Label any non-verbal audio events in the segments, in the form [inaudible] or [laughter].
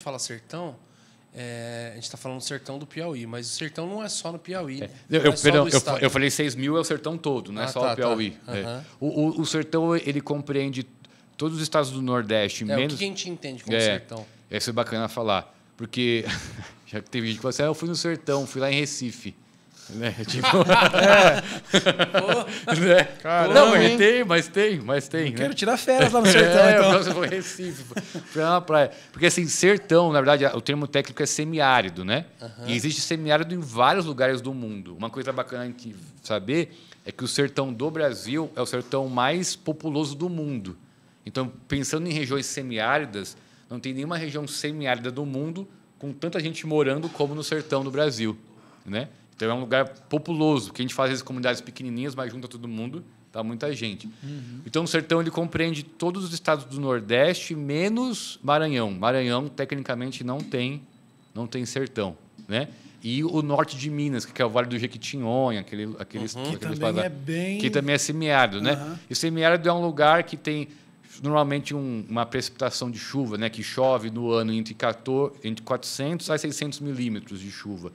fala sertão, é, a gente está falando do sertão do Piauí, mas o sertão não é só no Piauí. É. Eu, eu, é perdão, eu, eu, falei 6 mil é o sertão todo, não é ah, é só tá, o tá. Piauí. Tá. Uhum. O, o, o, sertão ele compreende todos os estados do Nordeste. É, menos... O que a gente entende como sertão? Isso é bacana falar, porque [laughs] já que teve gente que falou assim, ah, eu fui no sertão, fui lá em Recife. Né? [laughs] Tipo... é. [laughs] né? Caramba, não, mas tem, mas tem, mas tem. Né? Quero tirar férias lá no [laughs] é, sertão. é, então. eu vou Recife, pra uma praia. Porque assim, sertão, na verdade, o termo técnico é semiárido, né? Uhum. E existe semiárido em vários lugares do mundo. Uma coisa bacana que saber é que o sertão do Brasil é o sertão mais populoso do mundo. Então, pensando em regiões semiáridas, não tem nenhuma região semiárida do mundo com tanta gente morando como no sertão do Brasil, né? Então é um lugar populoso, que a gente faz as comunidades pequenininhas, mas junta todo mundo, tá muita gente. Uhum. Então o sertão ele compreende todos os estados do Nordeste, menos Maranhão. Maranhão tecnicamente não tem, não tem sertão, né? E o norte de Minas, que é o Vale do Jequitinhonha, aquele, aqueles, uhum. que também é bem... que também é semiárido, uhum. né? E semiárido é um lugar que tem normalmente um, uma precipitação de chuva, né? Que chove no ano entre, 14, entre 400 a 600 milímetros de chuva.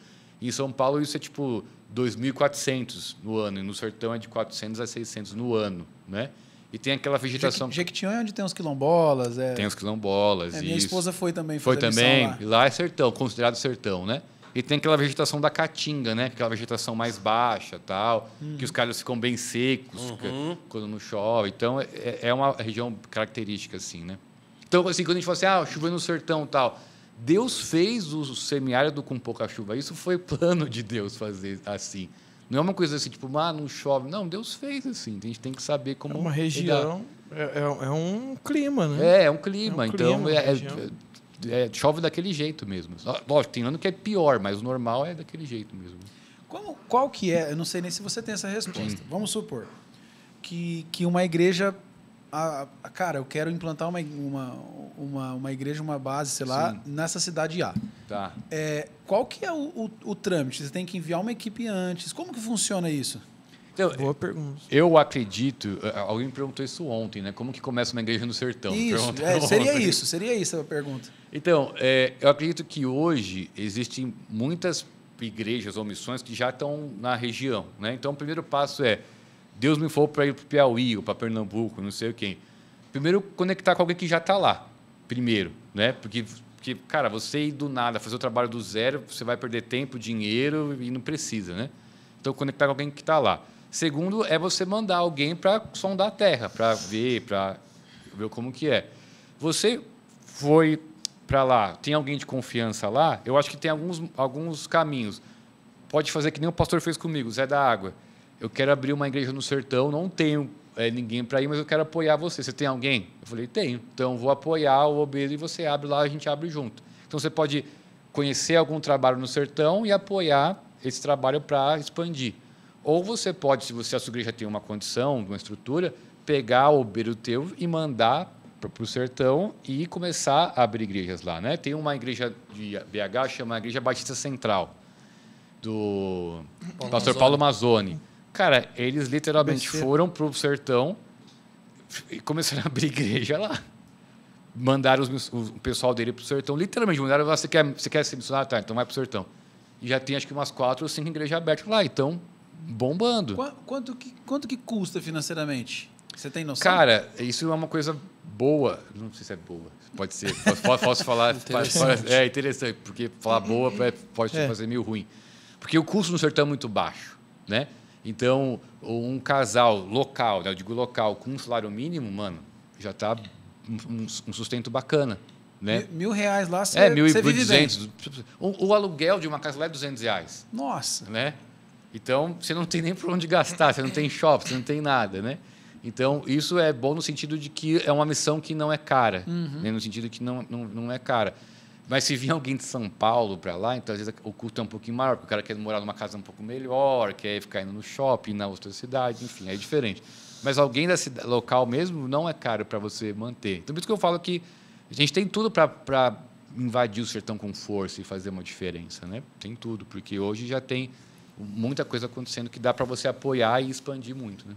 Em São Paulo, isso é tipo 2.400 no ano, e no sertão é de 400 a 600 no ano, né? E tem aquela vegetação. Jequitinhonha é onde tem os quilombolas. É... Tem os quilombolas. É, minha isso. esposa foi também. Foi também. Lá. lá é sertão, considerado sertão, né? E tem aquela vegetação da caatinga, né? Aquela vegetação mais baixa tal, hum. que os calhos ficam bem secos uhum. quando não chove. Então, é, é, uma região característica, assim, né? Então, assim, quando a gente fala assim, ah, chuva no sertão tal, Deus fez o semiárido com pouca chuva. Isso foi plano de Deus fazer assim. Não é uma coisa assim, tipo, ah, não chove. Não, Deus fez assim. A gente tem que saber como. É uma região. É, é, é, um clima, né? É, é um clima. É um então, clima, é, é, é, chove daquele jeito mesmo. Lógico, tem ano que é pior, mas o normal é daquele jeito mesmo. Qual, qual que é? Eu não sei nem se você tem essa resposta. Sim. Vamos supor que, que uma igreja a, a, cara, eu quero implantar uma, uma, uma, uma igreja, uma base, sei lá, Sim. nessa cidade A. Tá. É, qual que é o, o, o trâmite? Você tem que enviar uma equipe antes. Como que funciona isso? Então, Boa pergunta. Eu acredito. É, alguém me perguntou isso ontem, né? Como que começa uma igreja no sertão? Isso, é, [laughs] seria isso, seria isso a pergunta. Então, é, eu acredito que hoje existem muitas igrejas ou missões que já estão na região, né? Então, o primeiro passo é Deus me falou para ir para o Piauí ou para Pernambuco, não sei o quê. Primeiro, conectar com alguém que já está lá. Primeiro, né? Porque, porque, cara, você ir do nada, fazer o trabalho do zero, você vai perder tempo, dinheiro e não precisa, né? Então, conectar com alguém que está lá. Segundo, é você mandar alguém para sondar a terra, para ver, para ver como que é. Você foi para lá, tem alguém de confiança lá? Eu acho que tem alguns, alguns caminhos. Pode fazer que nem o pastor fez comigo, Zé da Água eu quero abrir uma igreja no sertão, não tenho é, ninguém para ir, mas eu quero apoiar você. Você tem alguém? Eu falei, tenho. Então vou apoiar o Obedo e você abre lá, a gente abre junto. Então você pode conhecer algum trabalho no sertão e apoiar esse trabalho para expandir. Ou você pode, se você a sua igreja tem uma condição, uma estrutura, pegar o Obedo teu e mandar para o sertão e começar a abrir igrejas lá. Né? Tem uma igreja de BH, chama Igreja Batista Central, do Paulo pastor Paulo Mazzoni. Cara, eles literalmente Besteira. foram pro sertão e começaram a abrir [laughs] igreja lá. Mandaram os, o pessoal dele pro sertão, literalmente, mandaram, ah, você quer, você quer ser missionário? Tá, então vai pro sertão. E já tem acho que umas quatro ou cinco igrejas abertas lá, então bombando. Qu quanto, que, quanto que custa financeiramente? Você tem noção? Cara, isso é uma coisa boa. Não sei se é boa. Pode ser. Posso, posso falar. [laughs] interessante. É interessante, porque falar boa é, pode é. fazer meio ruim. Porque o custo no sertão é muito baixo, né? Então, um casal local, né, eu digo local, com um salário mínimo, mano, já está um, sustento bacana. Né? Mil, reais lá, você É, mil e duzentos. O, o, aluguel de uma casa lá é duzentos reais. Nossa. Né? Então, você não tem nem por onde gastar, você não tem shopping, você não tem nada, né? Então, isso é bom no sentido de que é uma missão que não é cara, uhum. né? no sentido que não, não, não é cara. Mas se vir alguém de São Paulo para lá, então às vezes o culto é um pouquinho maior, porque o cara quer morar numa casa um pouco melhor, quer ficar indo no shopping, na outra cidade, enfim, é diferente. Mas alguém da cidade, local mesmo não é caro para você manter. Então, por isso que eu falo que a gente tem tudo para invadir o sertão com força e fazer uma diferença, né? Tem tudo, porque hoje já tem muita coisa acontecendo que dá para você apoiar e expandir muito, né?